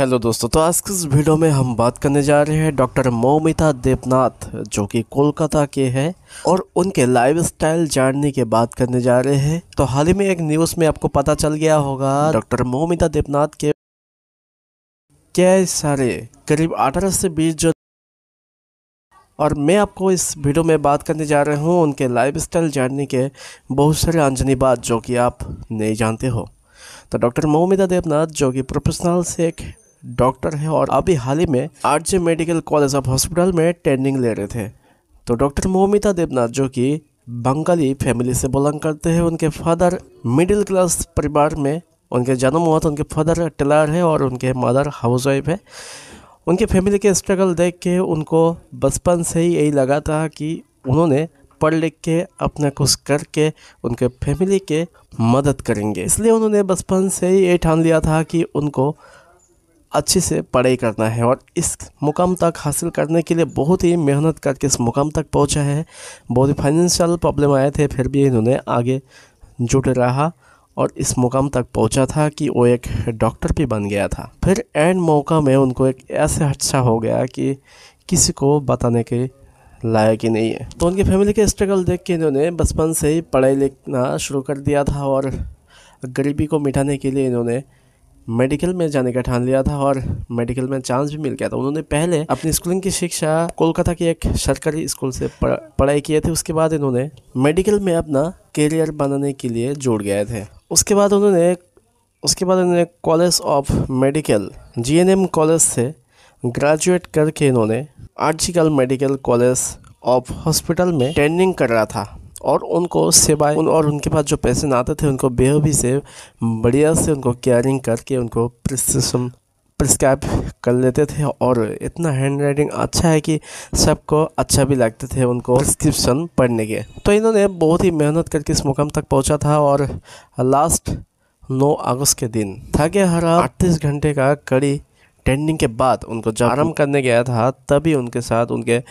hello दोस्तों तो आज की इस वीडियो में हम बात करने जा रहे हैं डॉक्टर मोमिता देवनाथ जो कि कोलकाता के हैं और उनके लाइफस्टाइल जानने के बात करने जा रहे हैं तो हाल ही में एक न्यूज़ में आपको पता चल गया होगा डॉक्टर मोमिता देवनाथ के क्या सारे करीब अठारह से बीस जो और मैं आपको इस वीडियो में बात करने जा रहा हूँ उनके स्टाइल जानने के बहुत सारे अंजनी बात जो कि आप नहीं जानते हो तो डॉक्टर मोमिता देवनाथ जो कि प्रोफेशनल से एक डॉक्टर हैं और अभी हाल ही में R medical college of hospital में ट्रेनिंग ले रहे थे तो डॉक्टर मोमिता देवनाथ जो कि बंगाली फैमिली से बिलोंग करते हैं उनके फादर मिडिल क्लास परिवार में उनके जन्म हुआ था उनके फादर टेलर है और उनके मदर हाउस वाइफ है उनके फैमिली के स्ट्रगल देख के उनको बचपन से ही यही लगा था कि उन्होंने पढ़ लिख के अपना कुछ करके उनके फैमिली के मदद करेंगे इसलिए उन्होंने बचपन से ही ये ठान लिया था कि उनको अच्छे से पढ़ाई करना है और इस मुकाम तक हासिल करने के लिए बहुत ही मेहनत करके इस मुकाम तक पहुंचा है बहुत ही फाइनेंशियल प्रॉब्लम आए थे फिर भी इन्होंने आगे जुट रहा और इस मुकाम तक पहुंचा था कि वो एक डॉक्टर भी बन गया था फिर एंड मौका में उनको एक ऐसे अच्छा हो गया कि किसी को बताने के लायक ही नहीं है तो उनकी फैमिली के स्ट्रगल देख के इन्होंने बचपन से ही पढ़ाई लिखना शुरू कर दिया था और गरीबी को मिटाने के लिए इन्होंने मेडिकल में जाने का ठान लिया था और मेडिकल में चांस भी मिल गया था उन्होंने पहले अपनी स्कूलिंग की शिक्षा कोलकाता के एक सरकारी स्कूल से पढ़ाई किए थे उसके बाद इन्होंने मेडिकल में अपना करियर बनाने के लिए जुड़ गए थे उसके बाद उन्होंने उसके बाद इन्होंने college of medical GNM college से ग्रेजुएट करके इन्होंने आर्जिकल मेडिकल कॉलेज ऑफ हॉस्पिटल में ट्रेनिंग कर रहा था और उनको सेवाएं उन और उनके पास जो पैसे आते थे उनको बेहबी से बढ़िया से उनको केयरिंग करके उनको प्रिस्क्रिप्शन प्रिस्क्राइब कर लेते थे और इतना हैंड राइटिंग अच्छा है कि सबको अच्छा भी लगते थे उनको प्रिस्क्रिप्शन पढ़ने के तो इन्होंने बहुत ही मेहनत करके इस मुकाम तक पहुंचा था और लास्ट 9 अगस्त के दिन थके हरा अड़तीस घंटे का कड़ी ट्रेंडिंग के बाद उनको जब आराम करने गया था तभी उनके साथ उनके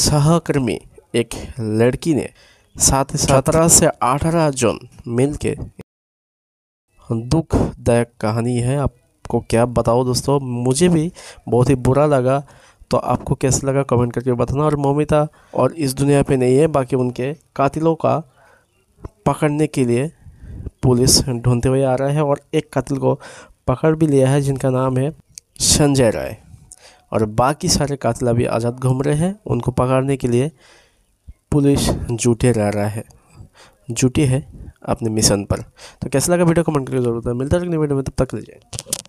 सहकर्मी एक लड़की ने साथ ही सत्रह से अठारह जन मिल के दुखदायक कहानी है आपको क्या बताओ दोस्तों मुझे भी बहुत ही बुरा लगा तो आपको कैसा लगा कमेंट करके बताना और मोमिता और इस दुनिया पे नहीं है बाकी उनके कातिलों का पकड़ने के लिए पुलिस ढूंढते हुए आ रहा है और एक कातिल को पकड़ भी लिया है जिनका नाम है संजय राय और बाकी सारे कातिल अभी आज़ाद घूम रहे हैं उनको पकड़ने के लिए पुलिस जूठे रह रहा है जूटी है अपने मिशन पर तो कैसा लगा वीडियो कमेंट करके है मिलता है वीडियो में तब तक ले जाए